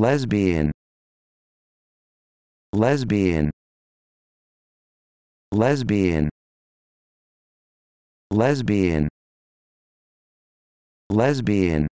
lesbian lesbian lesbian lesbian lesbian